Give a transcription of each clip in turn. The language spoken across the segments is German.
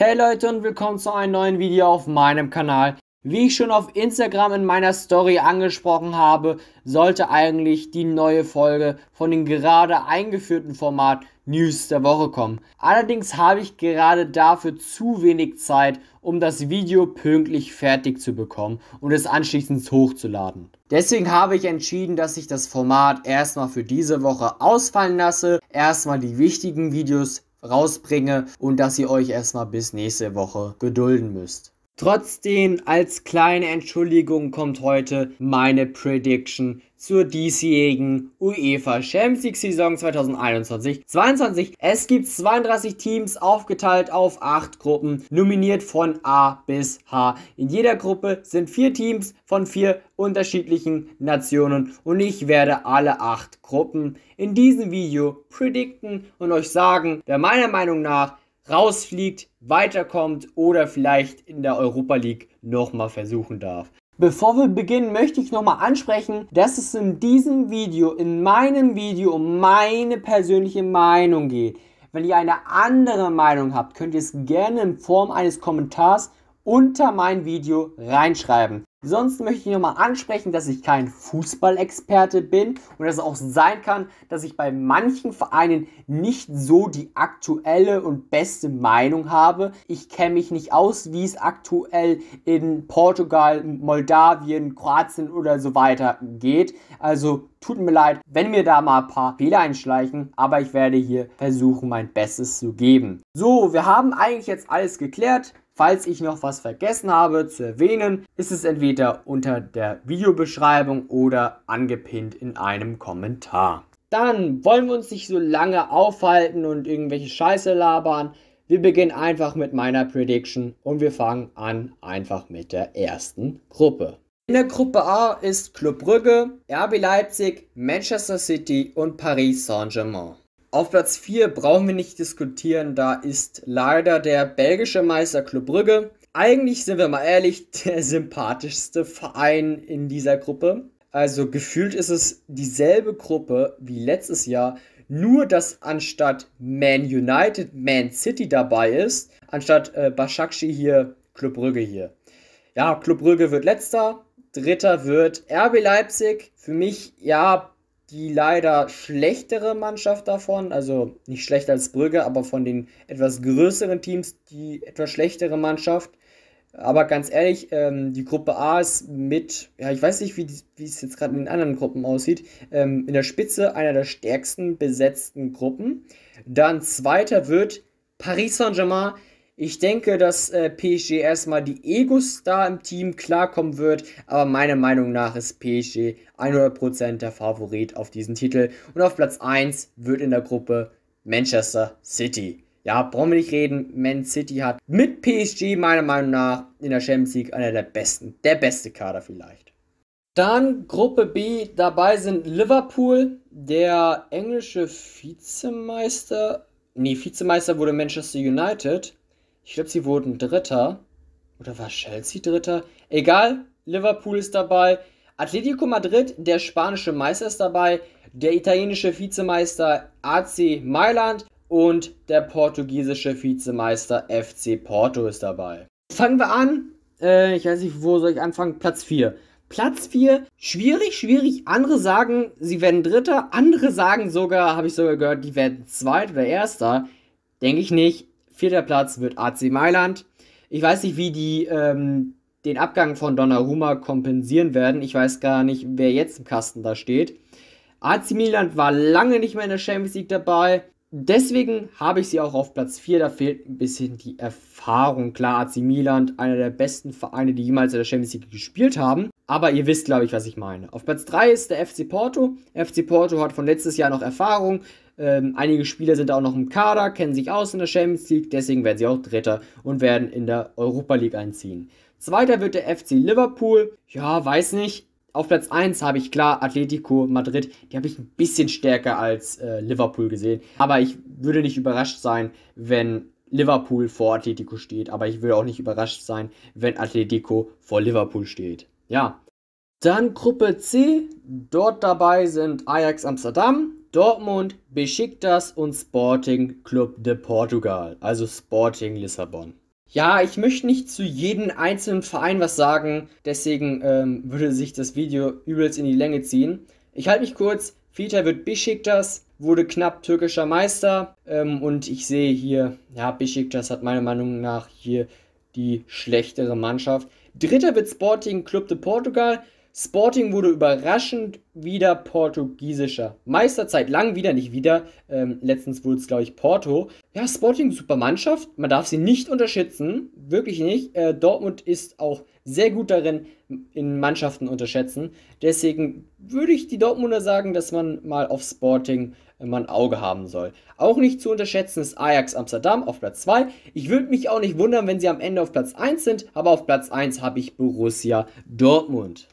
Hey Leute und willkommen zu einem neuen Video auf meinem Kanal. Wie ich schon auf Instagram in meiner Story angesprochen habe, sollte eigentlich die neue Folge von dem gerade eingeführten Format News der Woche kommen. Allerdings habe ich gerade dafür zu wenig Zeit, um das Video pünktlich fertig zu bekommen und es anschließend hochzuladen. Deswegen habe ich entschieden, dass ich das Format erstmal für diese Woche ausfallen lasse, erstmal die wichtigen Videos rausbringe und dass ihr euch erstmal bis nächste Woche gedulden müsst. Trotzdem als kleine Entschuldigung kommt heute meine Prediction zur diesjährigen UEFA Champions League Saison 2021-22. Es gibt 32 Teams aufgeteilt auf 8 Gruppen, nominiert von A bis H. In jeder Gruppe sind 4 Teams von 4 unterschiedlichen Nationen und ich werde alle 8 Gruppen in diesem Video predikten und euch sagen, wer meiner Meinung nach rausfliegt, weiterkommt oder vielleicht in der Europa League nochmal versuchen darf. Bevor wir beginnen, möchte ich nochmal ansprechen, dass es in diesem Video, in meinem Video, um meine persönliche Meinung geht. Wenn ihr eine andere Meinung habt, könnt ihr es gerne in Form eines Kommentars unter mein Video reinschreiben. Sonst möchte ich nochmal ansprechen, dass ich kein Fußballexperte bin und dass es auch sein kann, dass ich bei manchen Vereinen nicht so die aktuelle und beste Meinung habe. Ich kenne mich nicht aus, wie es aktuell in Portugal, Moldawien, Kroatien oder so weiter geht. Also tut mir leid, wenn mir da mal ein paar Fehler einschleichen, aber ich werde hier versuchen, mein Bestes zu geben. So, wir haben eigentlich jetzt alles geklärt. Falls ich noch was vergessen habe zu erwähnen, ist es entweder unter der Videobeschreibung oder angepinnt in einem Kommentar. Dann wollen wir uns nicht so lange aufhalten und irgendwelche Scheiße labern. Wir beginnen einfach mit meiner Prediction und wir fangen an einfach mit der ersten Gruppe. In der Gruppe A ist Club Brügge, RB Leipzig, Manchester City und Paris Saint-Germain. Auf Platz 4 brauchen wir nicht diskutieren, da ist leider der belgische Meister Club Brügge. Eigentlich sind wir mal ehrlich, der sympathischste Verein in dieser Gruppe. Also gefühlt ist es dieselbe Gruppe wie letztes Jahr, nur dass anstatt Man United Man City dabei ist, anstatt äh, Başakşehir hier Club Brügge hier. Ja, Club Brügge wird letzter, dritter wird RB Leipzig. Für mich ja die leider schlechtere Mannschaft davon, also nicht schlechter als Brügge, aber von den etwas größeren Teams die etwas schlechtere Mannschaft. Aber ganz ehrlich, ähm, die Gruppe A ist mit, ja, ich weiß nicht, wie, wie es jetzt gerade in den anderen Gruppen aussieht, ähm, in der Spitze einer der stärksten besetzten Gruppen. Dann zweiter wird Paris Saint-Germain ich denke, dass äh, PSG erstmal die Egos da im Team klarkommen wird, aber meiner Meinung nach ist PSG 100% der Favorit auf diesen Titel und auf Platz 1 wird in der Gruppe Manchester City. Ja, brauchen wir nicht reden, Man City hat mit PSG meiner Meinung nach in der Champions League einer der besten, der beste Kader vielleicht. Dann Gruppe B, dabei sind Liverpool, der englische Vizemeister, nee, Vizemeister wurde Manchester United ich glaube, sie wurden Dritter. Oder war Chelsea Dritter? Egal, Liverpool ist dabei. Atletico Madrid, der spanische Meister, ist dabei. Der italienische Vizemeister AC Mailand und der portugiesische Vizemeister FC Porto ist dabei. Fangen wir an. Äh, ich weiß nicht, wo soll ich anfangen? Platz 4. Platz 4, schwierig, schwierig. Andere sagen, sie werden Dritter. Andere sagen sogar, habe ich sogar gehört, die werden Zweit oder Erster. Denke ich nicht. Vierter Platz wird AC Mailand. Ich weiß nicht, wie die ähm, den Abgang von Donnarumma kompensieren werden. Ich weiß gar nicht, wer jetzt im Kasten da steht. AC Mailand war lange nicht mehr in der Champions League dabei. Deswegen habe ich sie auch auf Platz 4. Da fehlt ein bisschen die Erfahrung. Klar, AC Mailand, einer der besten Vereine, die jemals in der Champions League gespielt haben. Aber ihr wisst, glaube ich, was ich meine. Auf Platz 3 ist der FC Porto. FC Porto hat von letztes Jahr noch Erfahrung. Ähm, einige Spieler sind auch noch im Kader, kennen sich aus in der Champions League, deswegen werden sie auch Dritter und werden in der Europa League einziehen. Zweiter wird der FC Liverpool. Ja, weiß nicht. Auf Platz 1 habe ich klar Atletico Madrid. Die habe ich ein bisschen stärker als äh, Liverpool gesehen. Aber ich würde nicht überrascht sein, wenn Liverpool vor Atletico steht. Aber ich würde auch nicht überrascht sein, wenn Atletico vor Liverpool steht. Ja. Dann Gruppe C. Dort dabei sind Ajax Amsterdam, Dortmund, Besiktas und Sporting Club de Portugal, also Sporting Lissabon. Ja, ich möchte nicht zu jedem einzelnen Verein was sagen, deswegen ähm, würde sich das Video übelst in die Länge ziehen. Ich halte mich kurz. Vita wird Besiktas, wurde knapp türkischer Meister ähm, und ich sehe hier, ja, Besiktas hat meiner Meinung nach hier die schlechtere Mannschaft. Dritter wird Sporting Club de Portugal, Sporting wurde überraschend wieder portugiesischer. Meisterzeit lang wieder, nicht wieder. Ähm, letztens wurde es, glaube ich, Porto. Ja, Sporting, super Mannschaft. Man darf sie nicht unterschätzen. Wirklich nicht. Äh, Dortmund ist auch sehr gut darin, in Mannschaften unterschätzen. Deswegen würde ich die Dortmunder sagen, dass man mal auf Sporting äh, mal ein Auge haben soll. Auch nicht zu unterschätzen ist Ajax Amsterdam auf Platz 2. Ich würde mich auch nicht wundern, wenn sie am Ende auf Platz 1 sind, aber auf Platz 1 habe ich Borussia Dortmund.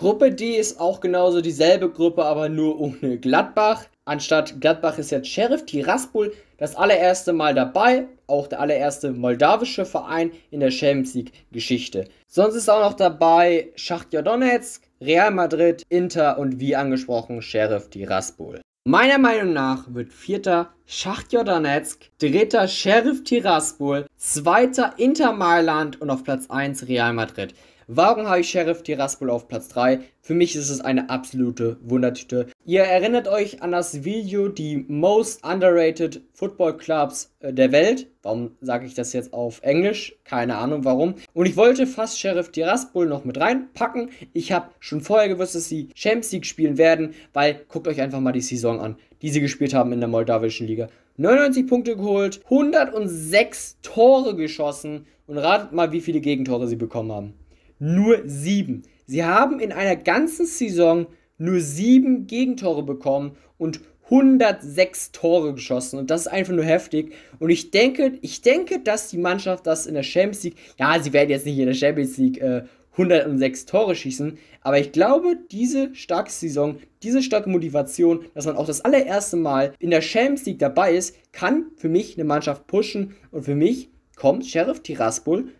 Gruppe D ist auch genauso dieselbe Gruppe, aber nur ohne Gladbach. Anstatt Gladbach ist jetzt Sheriff Tiraspol das allererste Mal dabei, auch der allererste moldawische Verein in der Champions League Geschichte. Sonst ist auch noch dabei Schachtja Donetsk, Real Madrid, Inter und wie angesprochen Sheriff Tiraspol. Meiner Meinung nach wird vierter Schachtja Donetsk, dritter Sheriff Tiraspol, zweiter Inter Mailand und auf Platz 1 Real Madrid. Warum habe ich Sheriff Tiraspol auf Platz 3? Für mich ist es eine absolute Wundertüte. Ihr erinnert euch an das Video, die Most Underrated Football Clubs äh, der Welt. Warum sage ich das jetzt auf Englisch? Keine Ahnung warum. Und ich wollte fast Sheriff Tiraspol noch mit reinpacken. Ich habe schon vorher gewusst, dass sie Champions League spielen werden, weil guckt euch einfach mal die Saison an, die sie gespielt haben in der moldawischen Liga. 99 Punkte geholt, 106 Tore geschossen und ratet mal, wie viele Gegentore sie bekommen haben nur sieben. Sie haben in einer ganzen Saison nur sieben Gegentore bekommen und 106 Tore geschossen und das ist einfach nur heftig und ich denke, ich denke, dass die Mannschaft das in der Champions League, ja, sie werden jetzt nicht in der Champions League äh, 106 Tore schießen, aber ich glaube, diese starke Saison, diese starke Motivation, dass man auch das allererste Mal in der Champions League dabei ist, kann für mich eine Mannschaft pushen und für mich kommt Sheriff Tiraspol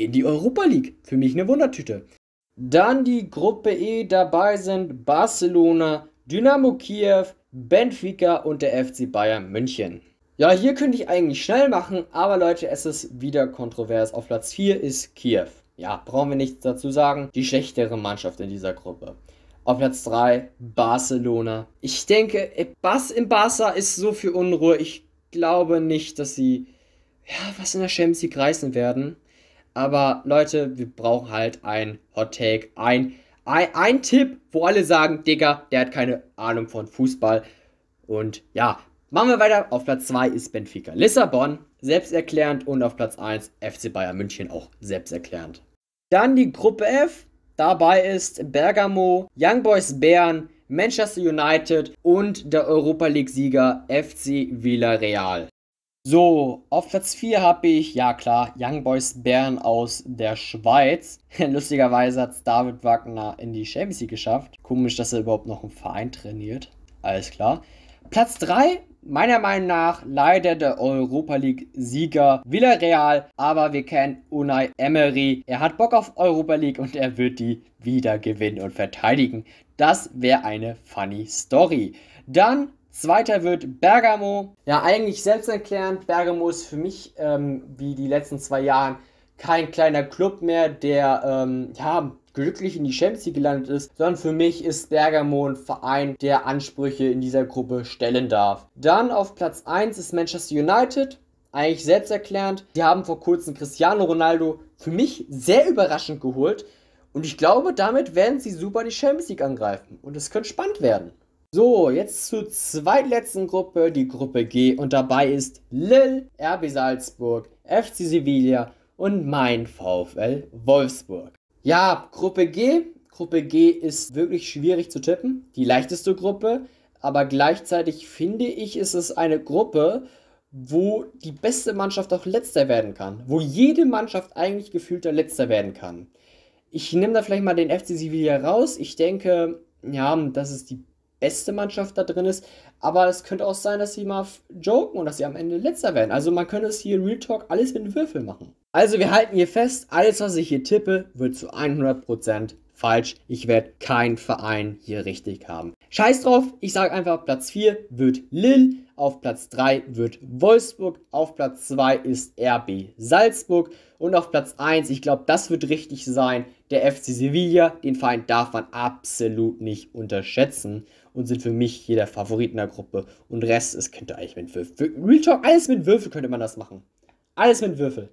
in die Europa League. Für mich eine Wundertüte. Dann die Gruppe E, dabei sind Barcelona, Dynamo Kiew, Benfica und der FC Bayern München. Ja, hier könnte ich eigentlich schnell machen, aber Leute, es ist wieder kontrovers. Auf Platz 4 ist Kiew. Ja, brauchen wir nichts dazu sagen. Die schlechtere Mannschaft in dieser Gruppe. Auf Platz 3 Barcelona. Ich denke, Bas im Barça ist so viel Unruhe. Ich glaube nicht, dass sie ja, was in der Champions League reißen werden. Aber Leute, wir brauchen halt ein Hot Take, ein, ein, ein Tipp, wo alle sagen, Digga, der hat keine Ahnung von Fußball. Und ja, machen wir weiter. Auf Platz 2 ist Benfica Lissabon, selbsterklärend. Und auf Platz 1 FC Bayern München, auch selbsterklärend. Dann die Gruppe F. Dabei ist Bergamo, Young Boys Bern, Manchester United und der Europa League-Sieger FC Villarreal. So, auf Platz 4 habe ich, ja klar, Young Boys Bern aus der Schweiz. Lustigerweise hat es David Wagner in die Champions League geschafft. Komisch, dass er überhaupt noch einen Verein trainiert. Alles klar. Platz 3, meiner Meinung nach, leider der Europa League-Sieger Villarreal. Aber wir kennen Unai Emery. Er hat Bock auf Europa League und er wird die wieder gewinnen und verteidigen. Das wäre eine funny Story. Dann Zweiter wird Bergamo. Ja, eigentlich selbsterklärend. Bergamo ist für mich, ähm, wie die letzten zwei Jahre, kein kleiner Club mehr, der ähm, ja, glücklich in die Champions League gelandet ist, sondern für mich ist Bergamo ein Verein, der Ansprüche in dieser Gruppe stellen darf. Dann auf Platz 1 ist Manchester United. Eigentlich selbsterklärend. Die haben vor kurzem Cristiano Ronaldo für mich sehr überraschend geholt. Und ich glaube, damit werden sie super die Champions League angreifen. Und es könnte spannend werden. So, jetzt zur zweitletzten Gruppe, die Gruppe G. Und dabei ist Lille, RB Salzburg, FC Sevilla und mein VfL Wolfsburg. Ja, Gruppe G. Gruppe G ist wirklich schwierig zu tippen. Die leichteste Gruppe. Aber gleichzeitig finde ich, ist es eine Gruppe, wo die beste Mannschaft auch letzter werden kann. Wo jede Mannschaft eigentlich gefühlter letzter werden kann. Ich nehme da vielleicht mal den FC Sevilla raus. Ich denke, ja, das ist die beste Mannschaft da drin ist. Aber es könnte auch sein, dass sie mal joken und dass sie am Ende letzter werden. Also man könnte es hier Real Talk alles mit Würfel machen. Also wir halten hier fest, alles was ich hier tippe, wird zu 100% falsch. Ich werde keinen Verein hier richtig haben. Scheiß drauf, ich sage einfach, Platz 4 wird Lille, auf Platz 3 wird Wolfsburg, auf Platz 2 ist RB Salzburg und auf Platz 1, ich glaube, das wird richtig sein, der FC Sevilla. Den Verein darf man absolut nicht unterschätzen und sind für mich jeder Favorit in der Gruppe. Und Rest, es könnte eigentlich mit Würfel. Real Talk, alles mit Würfel könnte man das machen. Alles mit Würfel.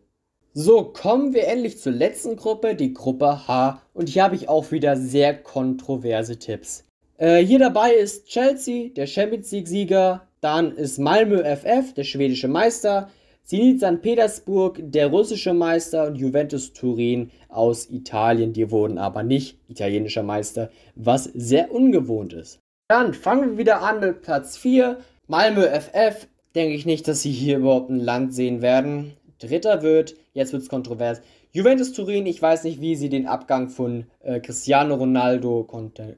So, kommen wir endlich zur letzten Gruppe, die Gruppe H. Und hier habe ich auch wieder sehr kontroverse Tipps. Äh, hier dabei ist Chelsea, der Champions League-Sieger. Dann ist Malmö FF, der schwedische Meister. Zenit St. Petersburg, der russische Meister, und Juventus Turin aus Italien. Die wurden aber nicht italienischer Meister, was sehr ungewohnt ist. Dann fangen wir wieder an mit Platz 4. Malmö FF. Denke ich nicht, dass sie hier überhaupt ein Land sehen werden. Dritter wird, jetzt wird es kontrovers, Juventus Turin. Ich weiß nicht, wie sie den Abgang von äh, Cristiano Ronaldo konnte.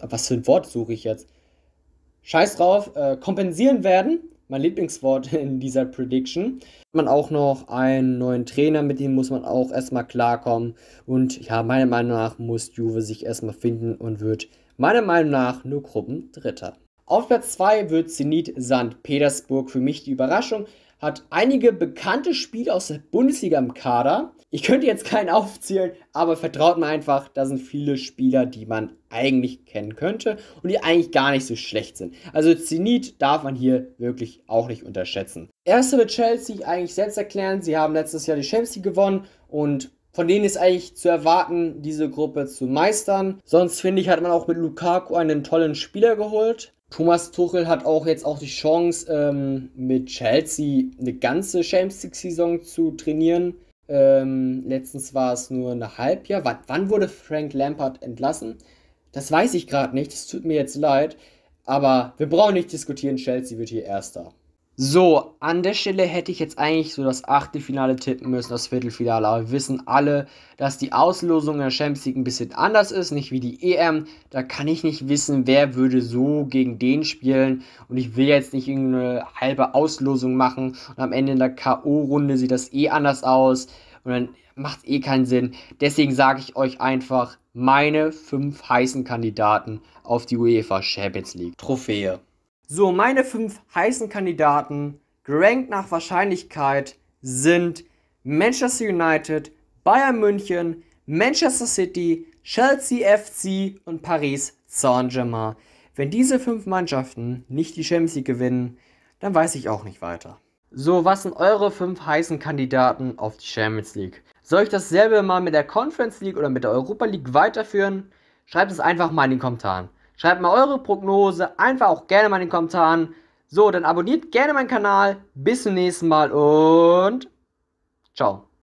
Was für ein Wort suche ich jetzt? Scheiß drauf, äh, kompensieren werden mein Lieblingswort in dieser Prediction. Man auch noch einen neuen Trainer, mit dem muss man auch erstmal klarkommen. Und ja, meiner Meinung nach muss Juve sich erstmal finden und wird Meiner Meinung nach nur Gruppendritter. Auf Platz 2 wird Zenit St. Petersburg für mich die Überraschung. Hat einige bekannte Spiele aus der Bundesliga im Kader. Ich könnte jetzt keinen aufzählen, aber vertraut mir einfach, da sind viele Spieler, die man eigentlich kennen könnte und die eigentlich gar nicht so schlecht sind. Also Zenit darf man hier wirklich auch nicht unterschätzen. Erste wird Chelsea eigentlich selbst erklären. Sie haben letztes Jahr die Champions League gewonnen und von denen ist eigentlich zu erwarten, diese Gruppe zu meistern. Sonst finde ich, hat man auch mit Lukaku einen tollen Spieler geholt. Thomas Tuchel hat auch jetzt auch die Chance, ähm, mit Chelsea eine ganze Champions League-Saison zu trainieren. Ähm, letztens war es nur ein Halbjahr. W wann wurde Frank Lampard entlassen? Das weiß ich gerade nicht. das tut mir jetzt leid. Aber wir brauchen nicht diskutieren. Chelsea wird hier Erster. So, an der Stelle hätte ich jetzt eigentlich so das Achtelfinale tippen müssen, das Viertelfinale. Aber wir wissen alle, dass die Auslosung der Champions League ein bisschen anders ist, nicht wie die EM. Da kann ich nicht wissen, wer würde so gegen den spielen. Und ich will jetzt nicht irgendeine halbe Auslosung machen. Und am Ende in der K.O.-Runde sieht das eh anders aus. Und dann macht es eh keinen Sinn. Deswegen sage ich euch einfach meine fünf heißen Kandidaten auf die UEFA Champions League Trophäe. So, meine fünf heißen Kandidaten, gerankt nach Wahrscheinlichkeit, sind Manchester United, Bayern München, Manchester City, Chelsea FC und Paris Saint-Germain. Wenn diese fünf Mannschaften nicht die Champions League gewinnen, dann weiß ich auch nicht weiter. So, was sind eure fünf heißen Kandidaten auf die Champions League? Soll ich dasselbe mal mit der Conference League oder mit der Europa League weiterführen? Schreibt es einfach mal in die Kommentaren. Schreibt mal eure Prognose einfach auch gerne mal in den Kommentaren. So, dann abonniert gerne meinen Kanal. Bis zum nächsten Mal und ciao.